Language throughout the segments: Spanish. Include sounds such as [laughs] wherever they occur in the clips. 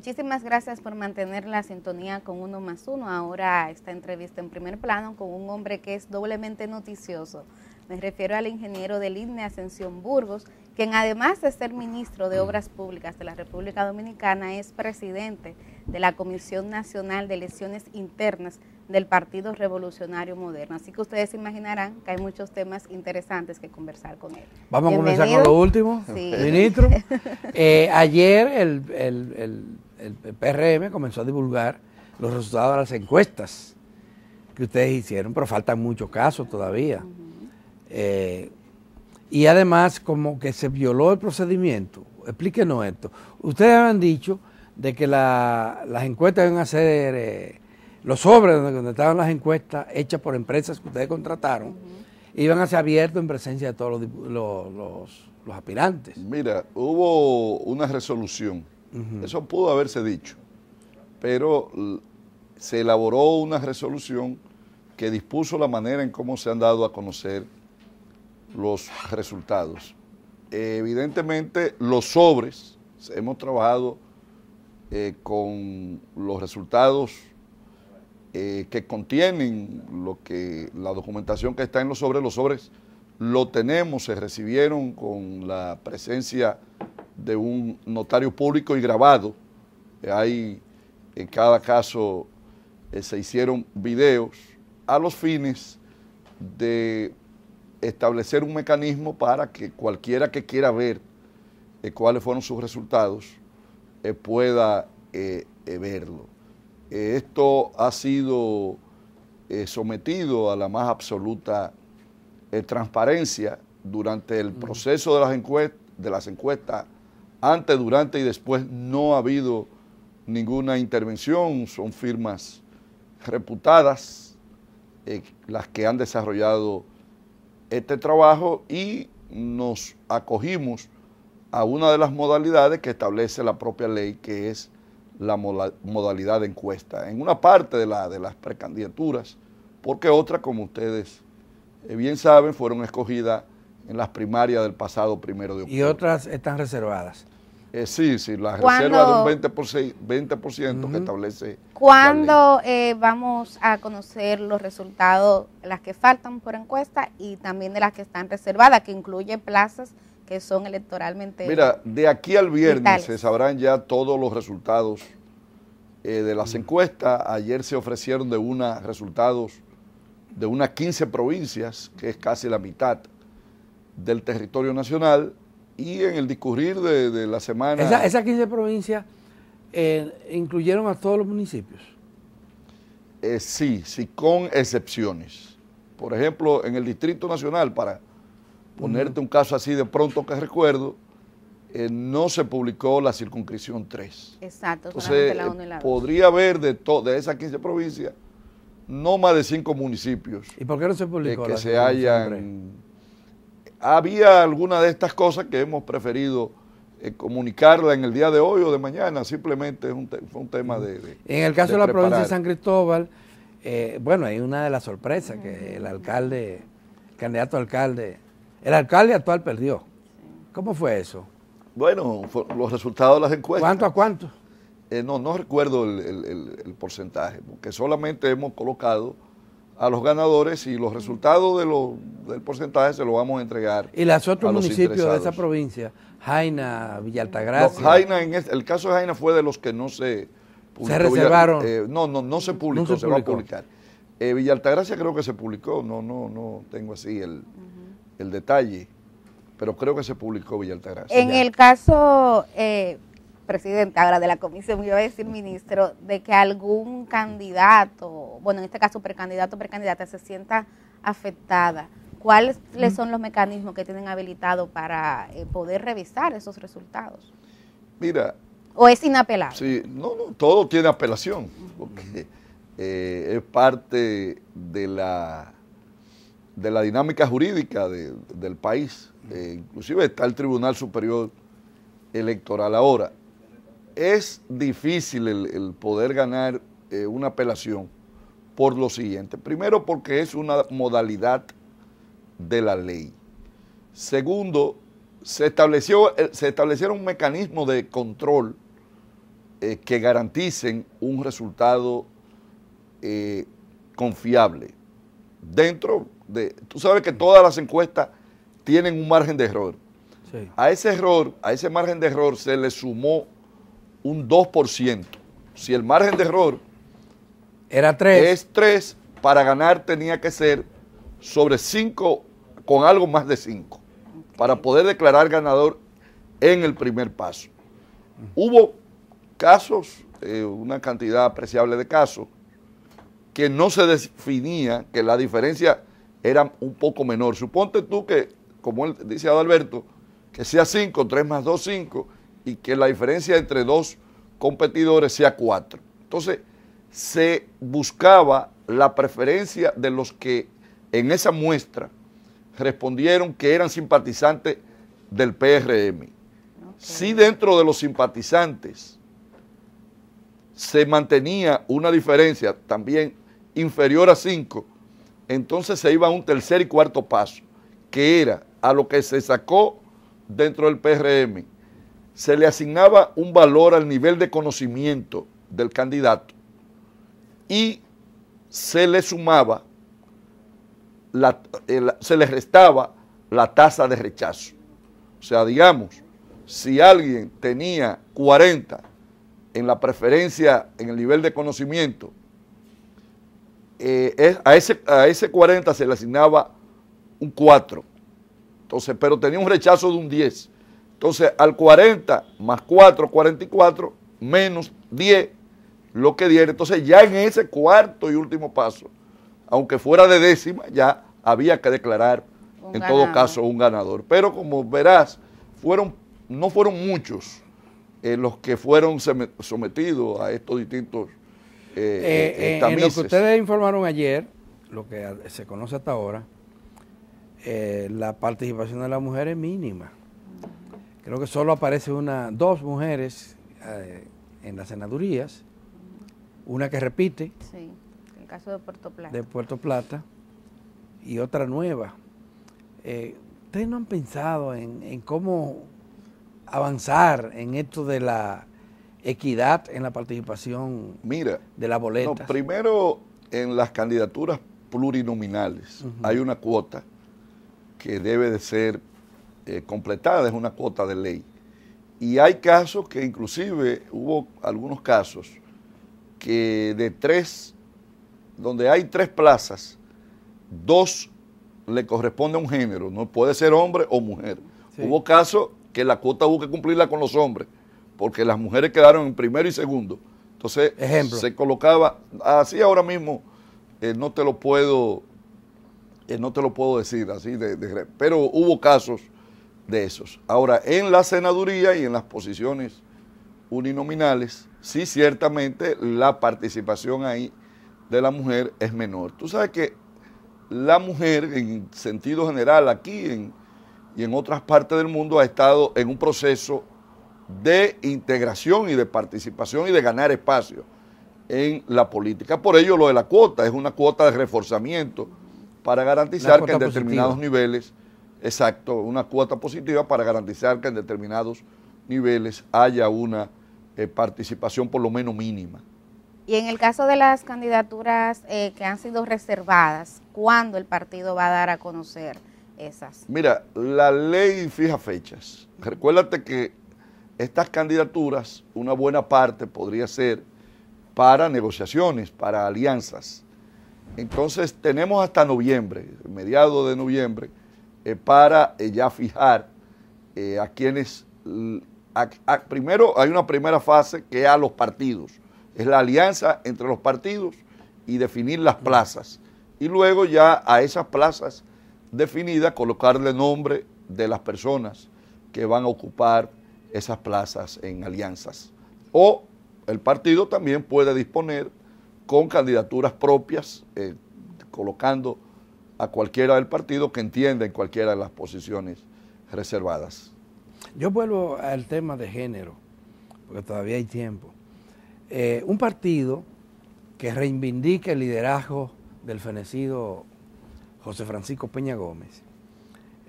Muchísimas gracias por mantener la sintonía con Uno más Uno. Ahora esta entrevista en primer plano con un hombre que es doblemente noticioso. Me refiero al ingeniero del INE Ascensión Burgos, quien además de ser ministro de Obras Públicas de la República Dominicana, es presidente de la Comisión Nacional de Elecciones Internas del Partido Revolucionario Moderno. Así que ustedes imaginarán que hay muchos temas interesantes que conversar con él. Vamos a comenzar con lo último, ministro. [laughs] Eh, ayer el, el, PRM comenzó a divulgar los resultados de las encuestas que ustedes hicieron, pero faltan muchos casos todavía. Eh, y además como que se violó el procedimiento. Explíquenos esto. Ustedes han dicho de que las encuestas deben ser... ser eh, los sobres donde, estaban las encuestas hechas por empresas que ustedes contrataron, iban a ser abiertos en presencia de todos los, aspirantes. Mira, hubo una resolución, eso pudo haberse dicho, pero se elaboró una resolución que dispuso la manera en cómo se han dado a conocer los resultados. Evidentemente, los sobres, hemos trabajado eh, con los resultados eh, que contienen lo que, la documentación que está en los sobres. Los sobres lo tenemos, se recibieron con la presencia de un notario público y grabado. ahí en cada caso, eh, se hicieron videos a los fines de establecer un mecanismo para que cualquiera que quiera ver eh, cuáles fueron sus resultados pueda verlo. Eh, esto ha sido eh, sometido a la más absoluta eh, transparencia durante el mm. proceso de las, encuestas, antes, durante y después no ha habido ninguna intervención, son firmas reputadas las que han desarrollado este trabajo y nos acogimos a una de las modalidades que establece la propia ley, que es la modalidad de encuesta, en una parte de, la, de las precandidaturas, porque otras, como ustedes eh, bien saben, fueron escogidas en las primarias del pasado primero de octubre. ¿Y otras están reservadas? Eh, sí, sí, la reserva de un 20%, por 20 que establece. ¿Cuándo eh, vamos a conocer los resultados, las que faltan por encuesta y también de las que están reservadas, que incluye plazas? que son electoralmente. Mira, de aquí al viernes se sabrán ya todos los resultados eh, de las encuestas. Ayer se ofrecieron de una resultados de unas 15 provincias, que es casi la mitad del territorio nacional, y en el discurrir de, la semana... Esas 15 provincias eh, incluyeron a todos los municipios. Eh, sí, sí, con excepciones. Por ejemplo, en el Distrito Nacional, para Ponerte un caso así de pronto que recuerdo, eh, no se publicó la circunscripción 3. Exacto, Entonces, eh, Podría haber de, de esas 15 provincias no más de 5 municipios. ¿Y por qué no se publicó? que se hayan... Había alguna de estas cosas que hemos preferido eh, comunicarla en el día de hoy o de mañana, simplemente es un fue un tema de, En el caso de, la provincia de San Cristóbal, bueno, hay una de las sorpresas que el alcalde, el candidato alcalde el alcalde actual perdió. ¿Cómo fue eso? Bueno, los resultados de las encuestas. ¿Cuánto a cuánto? Eh, no, no recuerdo el, porcentaje, porque solamente hemos colocado a los ganadores y los resultados del porcentaje se los vamos a entregar. ¿Y los otros municipios de esa provincia? Jaina, Villaltagracia. Jaina, en este, el caso de Jaina fue de los que no se publicó. ¿Se reservaron? Eh, no, no, no se publicó, se, va a publicar. Eh, Villaltagracia creo que se publicó, no, no, no tengo así el el detalle, pero creo que se publicó Villaltegracia. En el caso, eh, presidente, ahora de la comisión, iba a decir, ministro, de que algún candidato, bueno, en este caso precandidato o precandidata, se sienta afectada. ¿Cuáles son los mecanismos que tienen habilitados para eh, poder revisar esos resultados? Mira. ¿O es inapelable? Sí, no, no, todo tiene apelación, porque eh, es parte de la de la dinámica jurídica del país. Eh, inclusive está el Tribunal Superior Electoral ahora. Es difícil el, poder ganar eh, una apelación por lo siguiente. Primero porque es una modalidad de la ley. Segundo, se, estableció, eh, se establecieron mecanismos de control que garanticen un resultado confiable dentro de... Tú sabes que todas las encuestas tienen un margen de error. A ese error, a ese margen de error se le sumó un 2%. Si el margen de error era 3. Es 3, para ganar tenía que ser sobre 5 con algo más de 5 para poder declarar ganador en el primer paso. Mm. Hubo casos, eh, una cantidad apreciable de casos, que no se definía que la diferencia era un poco menor. Suponte tú que, como él dice Adalberto, que sea 5, 3 más 2, 5, y que la diferencia entre dos competidores sea 4. Entonces, se buscaba la preferencia de los que en esa muestra respondieron que eran simpatizantes del PRM. Si dentro de los simpatizantes se mantenía una diferencia también inferior a 5, entonces se iba a un tercer y cuarto paso, que era a lo que se sacó dentro del PRM. Se le asignaba un valor al nivel de conocimiento del candidato y se le sumaba, se le restaba la tasa de rechazo. O sea, digamos, si alguien tenía 40 en la preferencia, en el nivel de conocimiento, eh, a, ese, a ese 40 se le asignaba un 4. Entonces, pero tenía un rechazo de un 10. Entonces, al 40 más 4, 44, menos 10, lo que diera. Entonces, ya en ese cuarto y último paso, aunque fuera de décima, ya había que declarar en todo caso un ganador. Pero como verás, fueron, no fueron muchos eh, los que fueron sometidos a estos distintos eh, eh, eh, en lo que ustedes informaron ayer, lo que se conoce hasta ahora, la participación de la mujer es mínima. Creo que solo aparece una, dos mujeres en las senadurías, una que repite. el caso de Puerto Plata. De Puerto Plata y otra nueva. ¿Ustedes no han pensado en, cómo avanzar en esto de la equidad en la participación de la boleta. primero, en las candidaturas plurinominales hay una cuota que debe de ser eh, completada, es una cuota de ley. Y hay casos que inclusive hubo algunos casos que de tres, donde hay tres plazas, dos le corresponde a un género, no puede ser hombre o mujer. Hubo casos que la cuota hubo que cumplirla con los hombres porque las mujeres quedaron en primero y segundo. Entonces, se colocaba, así ahora mismo, eh, no te lo puedo, eh, no te lo puedo decir así, pero hubo casos de esos. Ahora, en la senaduría y en las posiciones uninominales, sí, ciertamente la participación ahí de la mujer es menor. Tú sabes que la mujer, en sentido general, aquí y en otras partes del mundo, ha estado en un proceso de integración y de participación y de ganar espacio en la política. Por ello lo de la cuota es una cuota de reforzamiento para garantizar que en determinados niveles, exacto, una cuota positiva para garantizar que en determinados niveles haya una eh, participación por lo menos mínima. Y en el caso de las candidaturas eh, que han sido reservadas, ¿cuándo el partido va a dar a conocer esas? Mira, la ley fija fechas. Recuérdate que estas candidaturas, una buena parte podría ser para negociaciones, para alianzas. Entonces tenemos hasta noviembre, mediados de noviembre, eh, para eh, ya fijar eh, a quienes... primero hay una primera fase que es a los partidos, es la alianza entre los partidos y definir las plazas. Y luego ya a esas plazas definidas colocarle nombre de las personas que van a ocupar esas plazas en alianzas. O el partido también puede disponer con candidaturas propias, eh, colocando a cualquiera del partido que entienda en cualquiera de las posiciones reservadas. Yo vuelvo al tema de género, porque todavía hay tiempo. Eh, un partido que reivindique el liderazgo del fenecido José Francisco Peña Gómez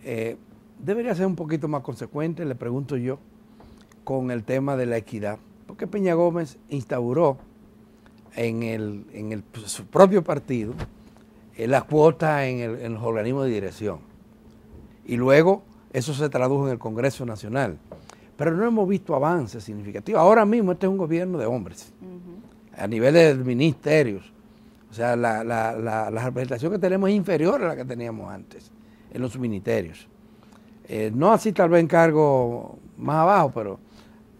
eh, debería ser un poquito más consecuente, le pregunto yo, con el tema de la equidad, porque Peña Gómez instauró en el, en el pues, su propio partido eh, la cuota en, el, en los organismos de dirección. Y luego eso se tradujo en el Congreso Nacional. Pero no hemos visto avances significativos. Ahora mismo este es un gobierno de hombres, a nivel de ministerios. O sea, la, la, la, la, representación que tenemos es inferior a la que teníamos antes en los ministerios. Eh, no así tal vez en cargo más abajo, pero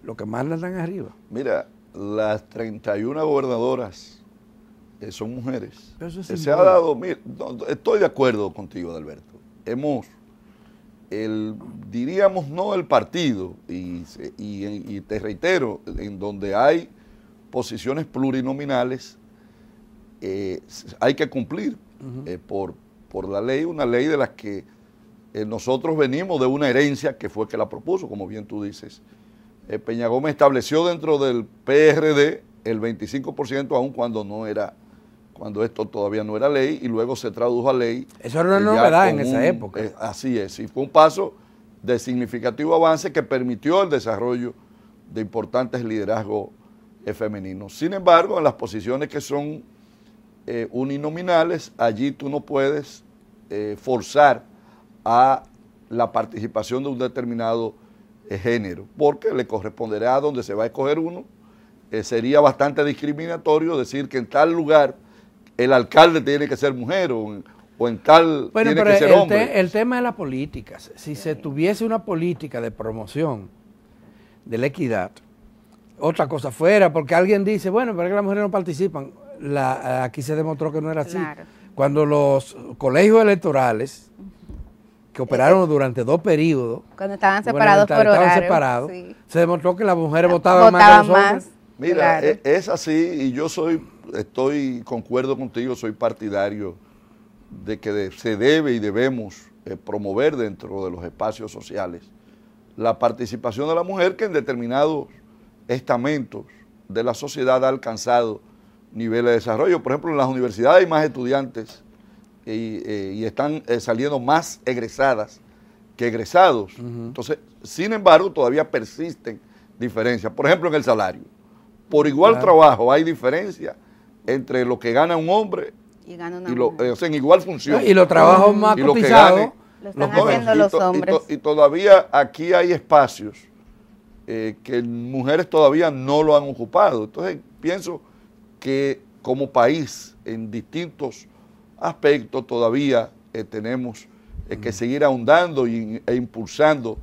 lo que más las dan arriba. Mira, las 31 gobernadoras eh, son mujeres. eso es Se ha dado, estoy de acuerdo contigo, Alberto. Hemos, diríamos no el partido, y, te reitero, en donde hay posiciones plurinominales, eh, hay que cumplir eh, por, la ley, una ley de las que nosotros venimos de una herencia que fue que la propuso, como bien tú dices, eh, Peña Gómez estableció dentro del PRD el 25%, aún cuando no era cuando esto todavía no era ley y luego se tradujo a ley. Eso era una novedad en esa época. Eh, así es, y fue un paso de significativo avance que permitió el desarrollo de importantes liderazgos eh, femeninos. Sin embargo, en las posiciones que son uninominales, allí tú no puedes forzar a la participación de un determinado género, porque le corresponderá a donde se va a escoger uno. Eh, sería bastante discriminatorio decir que en tal lugar el alcalde tiene que ser mujer o, en tal tiene que ser el hombre. el tema de la política, si se tuviese una política de promoción de la equidad, otra cosa fuera, porque alguien dice, bueno, pero que las mujeres no participan. aquí se demostró que no era así. Cuando los colegios electorales que operaron durante dos periodos. Cuando estaban separados por estaban separados. Se demostró que las mujeres eh, votaban, más Mira, e, es, así y yo soy, estoy, concuerdo contigo, soy partidario de que se debe y debemos eh, promover dentro de los espacios sociales la participación de la mujer que en determinados estamentos de la sociedad ha alcanzado niveles de desarrollo. Por ejemplo, en las universidades hay más estudiantes eh, y, están eh, saliendo más egresadas que egresados. Entonces, sin embargo, todavía persisten diferencias. Por ejemplo, en el salario. Por igual trabajo hay diferencia entre lo que gana un hombre y, gana una lo, eh, o sea, en igual función. y los trabajos más y lo, están haciendo los y Y, todavía aquí hay espacios que mujeres todavía no lo han ocupado. Entonces pienso que como país, en distintos aspecto todavía eh, tenemos eh, que seguir ahondando y, e impulsando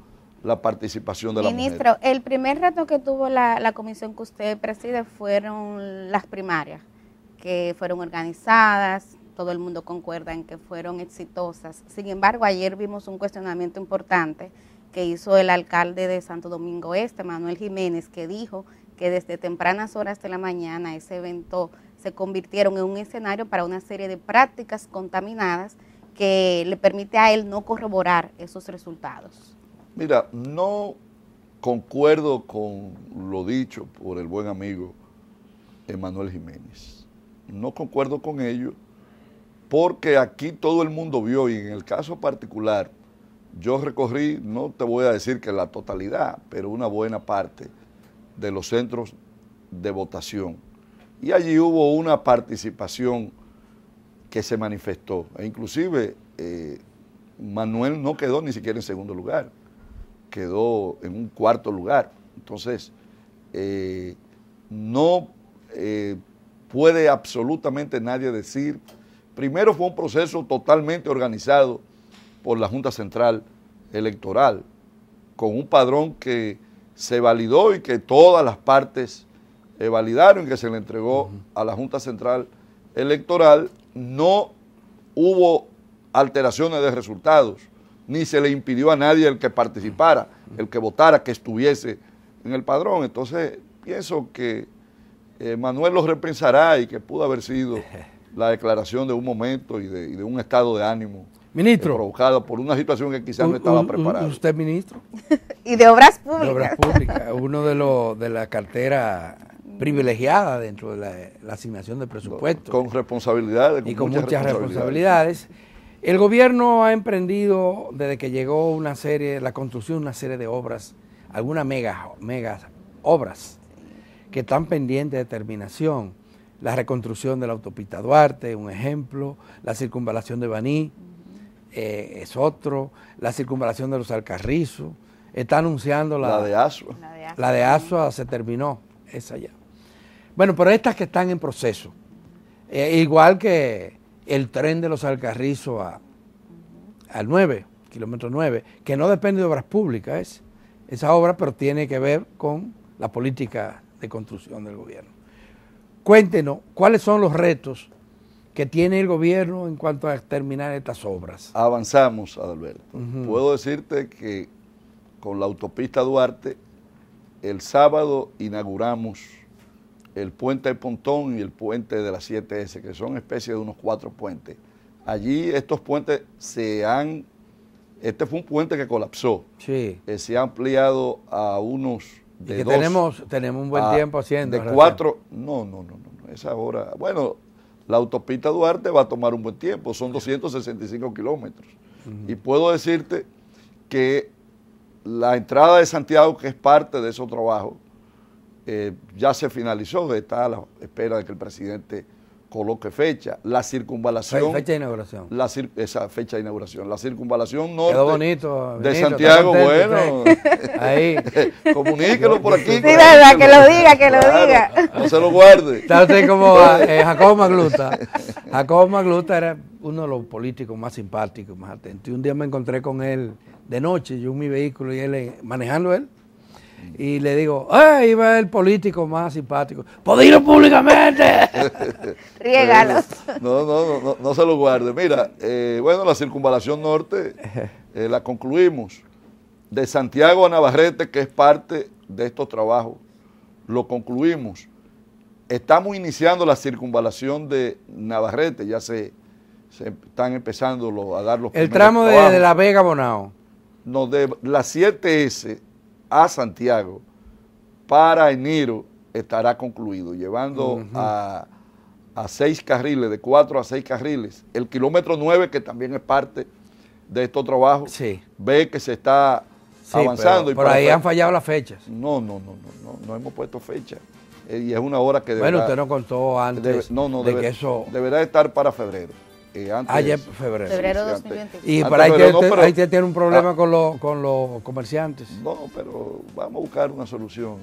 la participación de la mujer. Ministro, el primer reto que tuvo la, la, comisión que usted preside fueron las primarias, que fueron organizadas, todo el mundo concuerda en que fueron exitosas. Sin embargo, ayer vimos un cuestionamiento importante que hizo el alcalde de Santo Domingo Este, Manuel Jiménez, que dijo que desde tempranas horas de la mañana ese evento se convirtieron en un escenario para una serie de prácticas contaminadas que le permite a él no corroborar esos resultados. Mira, no concuerdo con lo dicho por el buen amigo Emanuel Jiménez. No concuerdo con ello porque aquí todo el mundo vio y en el caso particular yo recorrí, no te voy a decir que la totalidad, pero una buena parte de los centros de votación y allí hubo una participación que se manifestó. E inclusive eh, Manuel no quedó ni siquiera en segundo lugar, quedó en un cuarto lugar. Entonces, eh, no eh, puede absolutamente nadie decir, primero fue un proceso totalmente organizado por la Junta Central Electoral, con un padrón que se validó y que todas las partes eh, validaron que se le entregó a la Junta Central Electoral, no hubo alteraciones de resultados, ni se le impidió a nadie el que participara, el que votara, que estuviese en el padrón. Entonces, pienso que eh, Manuel lo repensará y que pudo haber sido la declaración de un momento y de, un estado de ánimo eh, ministro, provocado por una situación que quizás no estaba preparada. ¿Usted ministro? [laughs] y de obras públicas. De obras públicas, uno de, los de la cartera privilegiada dentro de la, asignación de presupuesto. Con responsabilidades. y con muchas, responsabilidades. El gobierno ha emprendido desde que llegó una serie, la construcción de una serie de obras, algunas mega obras que están pendientes de terminación. La reconstrucción de la autopista Duarte, un ejemplo, la circunvalación de Baní eh, es otro, la circunvalación de los Alcarrizos, está anunciando la, La de Asua, la de Asua se terminó, esa ya. Bueno, pero estas que están en proceso, eh, igual que el tren de los Alcarrizos al 9, kilómetro 9, que no depende de obras públicas, esa obra, pero tiene que ver con la política de construcción del gobierno. Cuéntenos, ¿cuáles son los retos que tiene el gobierno en cuanto a terminar estas obras? Avanzamos, Adalberto. Puedo decirte que con la autopista Duarte, el sábado inauguramos el puente de Pontón y el puente de las 7S, que son especie de unos cuatro puentes. Allí estos puentes se han, este fue un puente que colapsó, sí. Eh, se ha ampliado a unos de y tenemos, tenemos un buen tiempo haciendo. De cuatro, no, no, no, no, esa hora, bueno, la autopista Duarte va a tomar un buen tiempo, son 265 kilómetros. Y puedo decirte que la entrada de Santiago, que es parte de esos trabajos, eh, ya se finalizó, está a la espera de que el presidente coloque fecha. La circunvalación. Fecha de inauguración. esa fecha de inauguración. La circunvalación norte. bonito. de Santiago, bueno. [laughs] Ahí. [laughs] Comuníquelo por aquí. que lo diga, que lo diga. No se lo guarde. Está como eh, Jacobo Magluta. Jacob Magluta era uno de los políticos más simpáticos, más atentos. Y un día me encontré con él de noche, yo en mi vehículo y él eh, manejando él y le digo, ahí va el político más simpático! ¡Podilo públicamente! [laughs] Riegalos. [laughs] No, no, no, no, se lo guarde. Mira, eh, bueno, la circunvalación norte eh, la concluimos. De Santiago a Navarrete, que es parte de estos trabajos, lo concluimos. Estamos iniciando la circunvalación de Navarrete, ya se, están empezando a dar los El tramo de, La Vega Bonao. No, de la 7S a Santiago para enero estará concluido, llevando a, seis carriles, de cuatro a seis carriles. El kilómetro nueve, que también es parte de estos trabajos, ve que se está avanzando. y por ahí han fallado las fechas. No, no, no, no, no, hemos puesto fecha. Eh, y es una hora que Bueno, usted no contó antes no, no, de que eso... Deberá estar para febrero. Eh, ayer ah, febrero. Y para ahí, tiene un problema ah. con, los, comerciantes. No, pero vamos a buscar una solución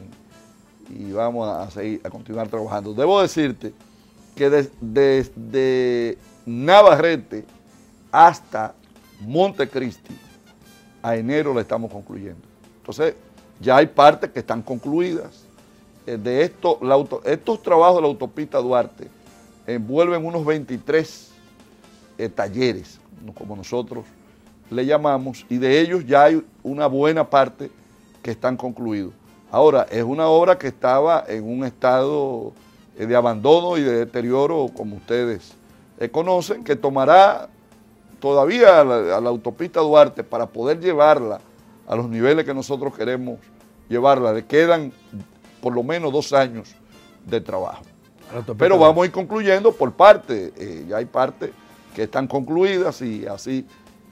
y vamos a, seguir, a continuar trabajando. Debo decirte que desde, Navarrete hasta Montecristi, a enero la estamos concluyendo. Entonces, ya hay partes que están concluidas. Eh, de esto, la estos trabajos de la autopista Duarte envuelven eh, unos 23 eh, talleres, como nosotros le llamamos, y de ellos ya hay una buena parte que están concluidos. Ahora, es una obra que estaba en un estado eh, de abandono y de deterioro, como ustedes eh, conocen, que tomará todavía a la, autopista Duarte para poder llevarla a los niveles que nosotros queremos llevarla. Le quedan por lo menos dos años de trabajo. Pero vamos a ir concluyendo por parte, ya hay parte que están concluidas y así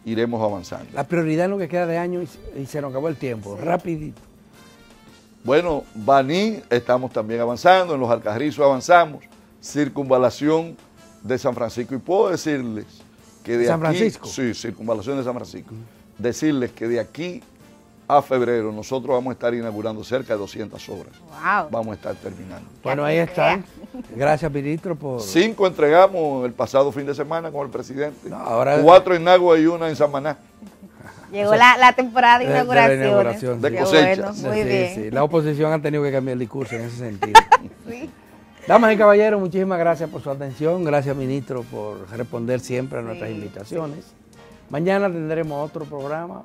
iremos avanzando. La prioridad en lo que queda de año y se nos acabó el tiempo, rapidito. Bueno, Baní estamos también avanzando, en los Alcarrizos avanzamos, circunvalación de San Francisco y puedo decirles que de ¿San aquí, Francisco? Sí, circunvalación de San Francisco. Decirles que de aquí a febrero nosotros vamos a estar inaugurando cerca de 200 obras. Vamos a estar terminando. Bueno, ahí está. Gracias, ministro, por... Cinco entregamos el pasado fin de semana con el presidente. Cuatro en Nagua y una en Samaná. Llegó la, temporada de inauguración, de cosecha La oposición ha tenido que cambiar el discurso en ese sentido. [laughs] Damas y caballeros, muchísimas gracias por su atención. Gracias, ministro, por responder siempre a nuestras invitaciones. Mañana tendremos otro programa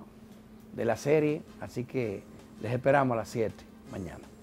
de la serie. Así que les esperamos a las 7 mañana.